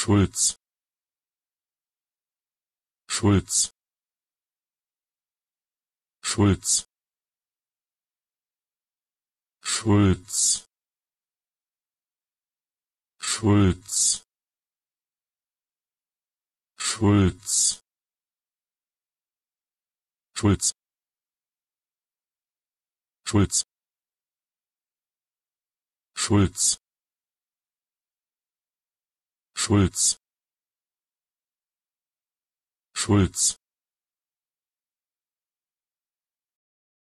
schulz schulz schulz schulz schulz schulz schulz schulz schulz schulz